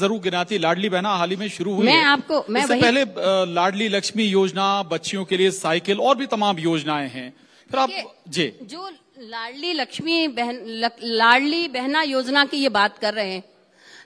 जरूर गिनाती लाडली बहना हाल ही में शुरू हुई मैं आपको मैं इससे पहले लाडली लक्ष्मी योजना बच्चियों के लिए साइकिल और भी तमाम योजनाएं हैं फिर आप जी जो लाडली लक्ष्मी बहन लाडली बहना योजना की ये बात कर रहे हैं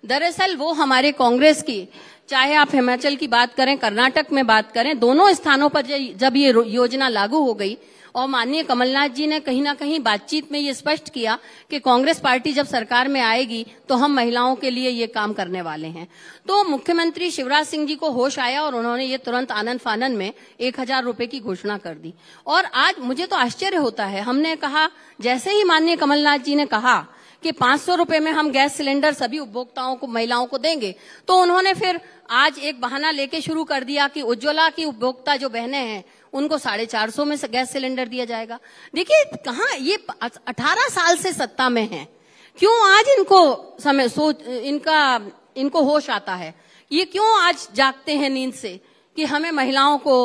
दरअसल वो हमारे कांग्रेस की चाहे आप हिमाचल की बात करें कर्नाटक में बात करें दोनों स्थानों पर जब ये योजना लागू हो गई और माननीय कमलनाथ जी ने कहीं ना कहीं बातचीत में ये स्पष्ट किया कि कांग्रेस पार्टी जब सरकार में आएगी तो हम महिलाओं के लिए ये काम करने वाले हैं तो मुख्यमंत्री शिवराज सिंह जी को होश आया और उन्होंने ये तुरंत आनंद फानन में एक हजार रूपये की घोषणा कर दी और आज मुझे तो आश्चर्य होता है हमने कहा जैसे ही माननीय कमलनाथ जी ने कहा कि पांच सौ रुपए में हम गैस सिलेंडर सभी उपभोक्ताओं को महिलाओं को देंगे तो उन्होंने फिर आज एक बहाना लेके शुरू कर दिया कि उज्ज्वला की उपभोक्ता जो बहने हैं उनको साढ़े चार सौ में गैस सिलेंडर दिया जाएगा देखिए कहा ये अठारह साल से सत्ता में है क्यों आज इनको समय सोच इनका इनको होश आता है ये क्यों आज जागते हैं नींद से कि हमें महिलाओं को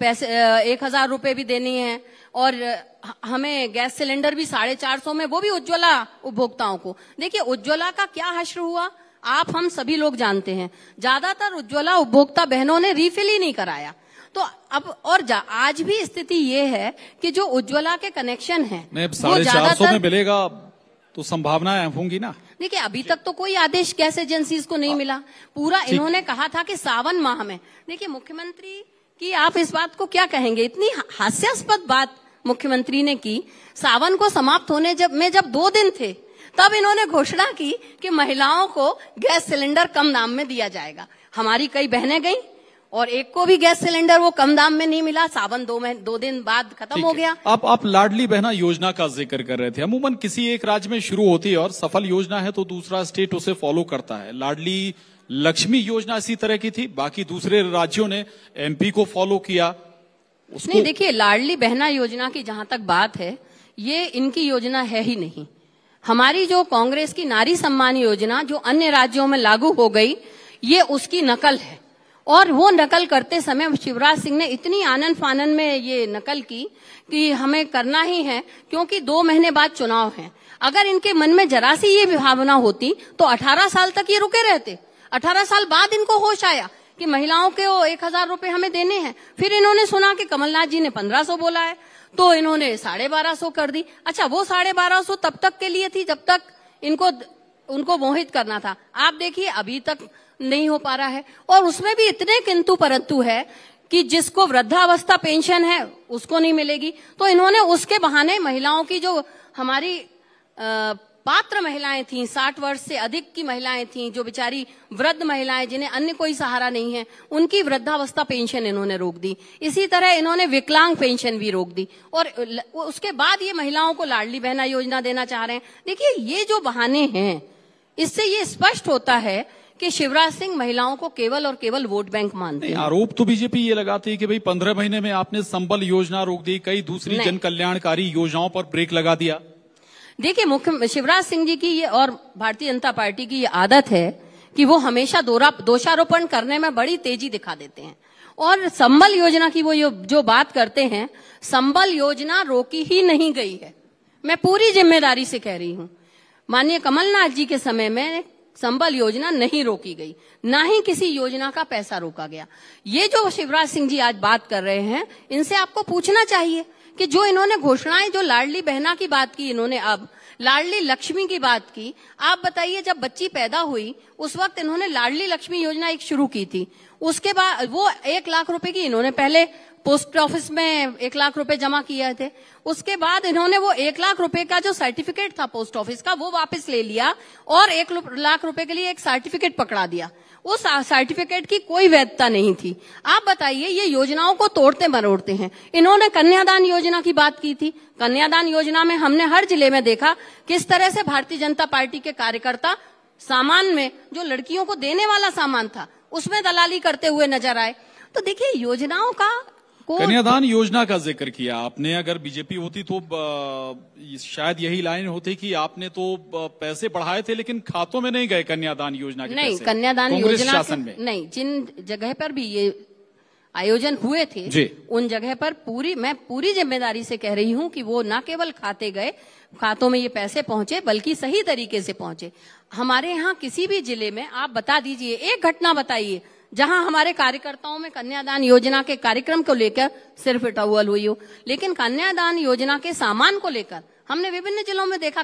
पैसे एक हजार रुपए भी देनी है और हमें गैस सिलेंडर भी साढ़े चार सौ में वो भी उज्ज्वला उपभोक्ताओं को देखिए उज्ज्वला का क्या हश्र हुआ आप हम सभी लोग जानते हैं ज्यादातर उज्ज्वला उपभोक्ता बहनों ने रिफिल ही नहीं कराया तो अब और जा, आज भी स्थिति ये है कि जो उज्ज्वला के कनेक्शन है वो ज्यादातर में मिलेगा तो संभावनाएं होंगी ना देखिए अभी तक तो कोई आदेश गैस एजेंसी को नहीं हाँ। मिला पूरा इन्होंने कहा था कि सावन माह में देखिए मुख्यमंत्री कि आप इस बात को क्या कहेंगे इतनी हास्यास्पद बात मुख्यमंत्री ने की सावन को समाप्त होने जब में जब दो दिन थे तब इन्होंने घोषणा की कि महिलाओं को गैस सिलेंडर कम दाम में दिया जाएगा हमारी कई बहनें गई और एक को भी गैस सिलेंडर वो कम दाम में नहीं मिला सावन दो में दो दिन बाद खत्म हो गया आप आप लाडली बहना योजना का जिक्र कर रहे थे अमूमन किसी एक राज्य में शुरू होती है और सफल योजना है तो दूसरा स्टेट उसे फॉलो करता है लाडली लक्ष्मी योजना इसी तरह की थी बाकी दूसरे राज्यों ने एमपी को फॉलो किया उसको... नहीं देखिए लाडली बहना योजना की जहां तक बात है ये इनकी योजना है ही नहीं हमारी जो कांग्रेस की नारी सम्मान योजना जो अन्य राज्यों में लागू हो गई ये उसकी नकल है और वो नकल करते समय शिवराज सिंह ने इतनी आनंद फानंद में ये नकल की कि हमें करना ही है क्योंकि दो महीने बाद चुनाव है अगर इनके मन में जरा सी ये भावना होती तो 18 साल तक ये रुके रहते 18 साल बाद इनको होश आया कि महिलाओं के वो एक हजार रूपये हमें देने हैं फिर इन्होंने सुना कि कमलनाथ जी ने पंद्रह सौ बोला है तो इन्होंने साढ़े बारह सौ कर दी अच्छा वो साढ़े बारह सौ तब तक के लिए थी जब तक इनको उनको मोहित करना था आप देखिए अभी तक नहीं हो पा रहा है और उसमें भी इतने किंतु परंतु है कि जिसको वृद्धावस्था पेंशन है उसको नहीं मिलेगी तो इन्होंने उसके बहाने महिलाओं की जो हमारी आ, पात्र महिलाएं थीं साठ वर्ष से अधिक की महिलाएं थीं जो बेचारी वृद्ध महिलाएं जिन्हें अन्य कोई सहारा नहीं है उनकी वृद्धावस्था पेंशन इन्होंने रोक दी इसी तरह इन्होंने विकलांग पेंशन भी रोक दी और उसके बाद ये महिलाओं को लाडली बहना योजना देना चाह रहे हैं देखिए ये जो बहाने हैं इससे ये स्पष्ट होता है कि शिवराज सिंह महिलाओं को केवल और केवल वोट बैंक मानते हैं आरोप तो बीजेपी ये लगाती है कि भाई पंद्रह महीने में आपने संबल योजना रोक दी कई दूसरी जन कल्याणकारी योजनाओं पर ब्रेक लगा दिया देखिए मुख्य शिवराज सिंह जी की ये और भारतीय जनता पार्टी की ये आदत है कि वो हमेशा दोषारोपण करने में बड़ी तेजी दिखा देते हैं और संबल योजना की वो जो बात करते हैं संबल योजना रोकी ही नहीं गई है मैं पूरी जिम्मेदारी से कह रही हूँ माननीय कमलनाथ जी के समय में संबल योजना नहीं रोकी गई ना ही किसी योजना का पैसा रोका गया ये जो शिवराज सिंह जी आज बात कर रहे हैं इनसे आपको पूछना चाहिए कि जो इन्होंने घोषणाएं जो लाडली बहना की बात की इन्होंने अब लाडली लक्ष्मी की बात की आप बताइए जब बच्ची पैदा हुई उस वक्त इन्होंने लाडली लक्ष्मी योजना एक शुरू की थी उसके बाद वो एक लाख रुपए की इन्होंने पहले पोस्ट ऑफिस में एक लाख रुपए जमा किए थे उसके बाद इन्होंने वो एक लाख रुपए का जो सर्टिफिकेट था पोस्ट ऑफिस का वो वापस ले लिया और एक लाख रुपए के लिए एक सर्टिफिकेट पकड़ा दिया उस सर्टिफिकेट की कोई वैधता नहीं थी आप बताइए ये योजनाओं को तोड़ते मरोड़ते हैं इन्होंने कन्यादान योजना की बात की थी कन्यादान योजना में हमने हर जिले में देखा किस तरह से भारतीय जनता पार्टी के कार्यकर्ता सामान में जो लड़कियों को देने वाला सामान था उसमें दलाली करते हुए नजर आए तो देखिए योजनाओं का को कन्यादान योजना का जिक्र किया आपने अगर बीजेपी होती तो शायद यही लाइन होती कि आपने तो पैसे बढ़ाए थे लेकिन खातों में नहीं गए कन्यादान योजना के नहीं कन्यादान योजना शासन में नहीं जिन जगह पर भी ये आयोजन हुए थे उन जगह पर पूरी मैं पूरी जिम्मेदारी से कह रही हूँ कि वो न केवल खाते गए खातों में ये पैसे पहुंचे बल्कि सही तरीके से पहुंचे हमारे यहाँ किसी भी जिले में आप बता दीजिए एक घटना बताइए जहां हमारे कार्यकर्ताओं में कन्यादान योजना के कार्यक्रम को लेकर सिर्फ इटाउअल हुई हो लेकिन कन्यादान योजना के सामान को लेकर हमने विभिन्न जिलों में देखा